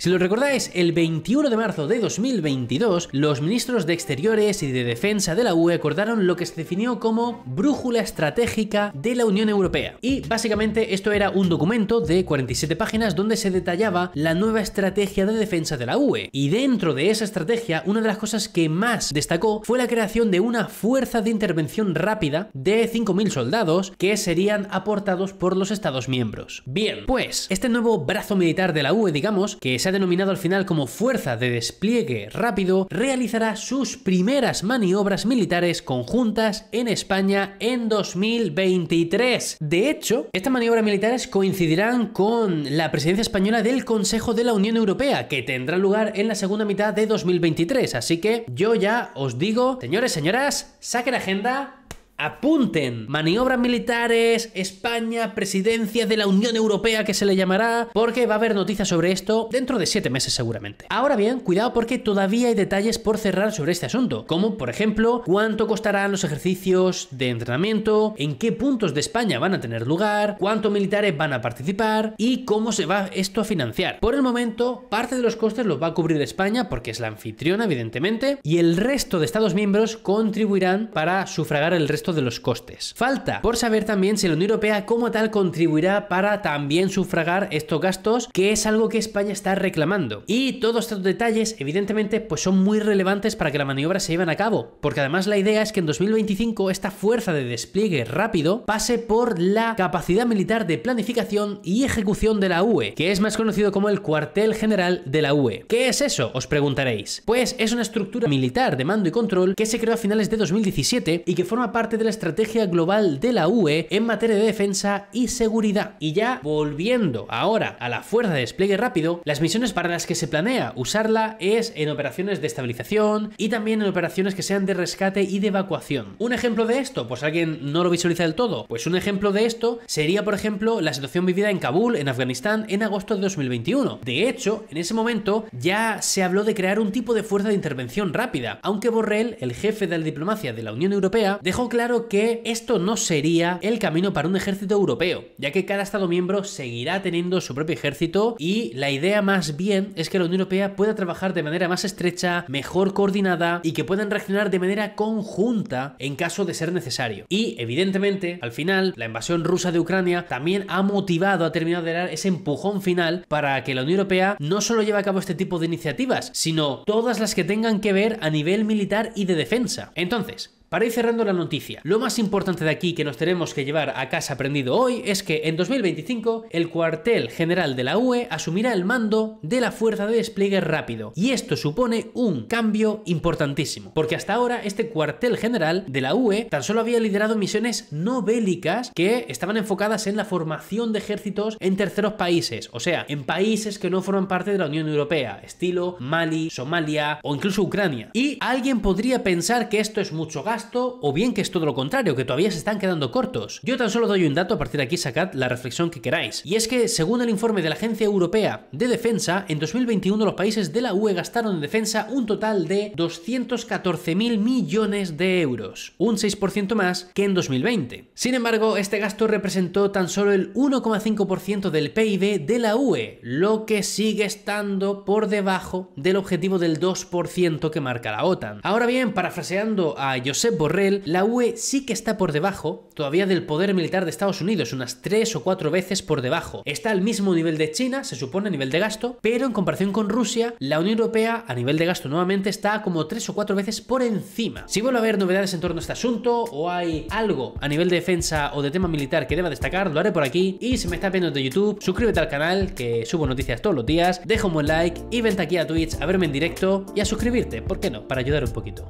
Si lo recordáis, el 21 de marzo de 2022, los ministros de Exteriores y de Defensa de la UE acordaron lo que se definió como Brújula Estratégica de la Unión Europea. Y básicamente esto era un documento de 47 páginas donde se detallaba la nueva estrategia de defensa de la UE. Y dentro de esa estrategia, una de las cosas que más destacó fue la creación de una fuerza de intervención rápida de 5.000 soldados que serían aportados por los Estados miembros. Bien, pues este nuevo brazo militar de la UE, digamos, que se denominado al final como Fuerza de Despliegue Rápido, realizará sus primeras maniobras militares conjuntas en España en 2023. De hecho, estas maniobras militares coincidirán con la presidencia española del Consejo de la Unión Europea, que tendrá lugar en la segunda mitad de 2023. Así que yo ya os digo, señores, señoras, saquen agenda, Apunten, maniobras militares, España, presidencia de la Unión Europea que se le llamará, porque va a haber noticias sobre esto dentro de 7 meses seguramente. Ahora bien, cuidado porque todavía hay detalles por cerrar sobre este asunto, como por ejemplo cuánto costarán los ejercicios de entrenamiento, en qué puntos de España van a tener lugar, cuántos militares van a participar y cómo se va esto a financiar. Por el momento, parte de los costes los va a cubrir España porque es la anfitriona evidentemente y el resto de Estados miembros contribuirán para sufragar el resto de los costes. Falta por saber también si la Unión Europea como tal contribuirá para también sufragar estos gastos, que es algo que España está reclamando. Y todos estos detalles, evidentemente, pues son muy relevantes para que la maniobra se lleven a cabo, porque además la idea es que en 2025 esta fuerza de despliegue rápido pase por la capacidad militar de planificación y ejecución de la UE, que es más conocido como el cuartel general de la UE. ¿Qué es eso? Os preguntaréis. Pues es una estructura militar de mando y control que se creó a finales de 2017 y que forma parte de la estrategia global de la UE en materia de defensa y seguridad. Y ya volviendo ahora a la fuerza de despliegue rápido, las misiones para las que se planea usarla es en operaciones de estabilización y también en operaciones que sean de rescate y de evacuación. Un ejemplo de esto, pues alguien no lo visualiza del todo, pues un ejemplo de esto sería por ejemplo la situación vivida en Kabul, en Afganistán, en agosto de 2021. De hecho, en ese momento ya se habló de crear un tipo de fuerza de intervención rápida, aunque Borrell, el jefe de la diplomacia de la Unión Europea, dejó claro que esto no sería el camino para un ejército europeo, ya que cada Estado miembro seguirá teniendo su propio ejército y la idea más bien es que la Unión Europea pueda trabajar de manera más estrecha, mejor coordinada y que puedan reaccionar de manera conjunta en caso de ser necesario. Y evidentemente, al final, la invasión rusa de Ucrania también ha motivado, a terminar de dar ese empujón final para que la Unión Europea no solo lleve a cabo este tipo de iniciativas, sino todas las que tengan que ver a nivel militar y de defensa. Entonces, para ir cerrando la noticia, lo más importante de aquí que nos tenemos que llevar a casa aprendido hoy es que en 2025 el cuartel general de la UE asumirá el mando de la fuerza de despliegue rápido y esto supone un cambio importantísimo, porque hasta ahora este cuartel general de la UE tan solo había liderado misiones no bélicas que estaban enfocadas en la formación de ejércitos en terceros países, o sea, en países que no forman parte de la Unión Europea, estilo Mali, Somalia o incluso Ucrania. Y alguien podría pensar que esto es mucho gasto o bien que es todo lo contrario, que todavía se están quedando cortos. Yo tan solo doy un dato, a partir de aquí sacad la reflexión que queráis. Y es que, según el informe de la Agencia Europea de Defensa, en 2021 los países de la UE gastaron en defensa un total de 214.000 millones de euros, un 6% más que en 2020. Sin embargo, este gasto representó tan solo el 1,5% del PIB de la UE, lo que sigue estando por debajo del objetivo del 2% que marca la OTAN. Ahora bien, parafraseando a Josep Borrell, la UE sí que está por debajo todavía del poder militar de Estados Unidos, unas 3 o 4 veces por debajo. Está al mismo nivel de China, se supone, a nivel de gasto, pero en comparación con Rusia, la Unión Europea a nivel de gasto nuevamente está como 3 o 4 veces por encima. Si vuelve a haber novedades en torno a este asunto o hay algo a nivel de defensa o de tema militar que deba destacar, lo haré por aquí. Y si me está viendo de YouTube, suscríbete al canal que subo noticias todos los días, deja un buen like y vente aquí a Twitch a verme en directo y a suscribirte, ¿por qué no? Para ayudar un poquito.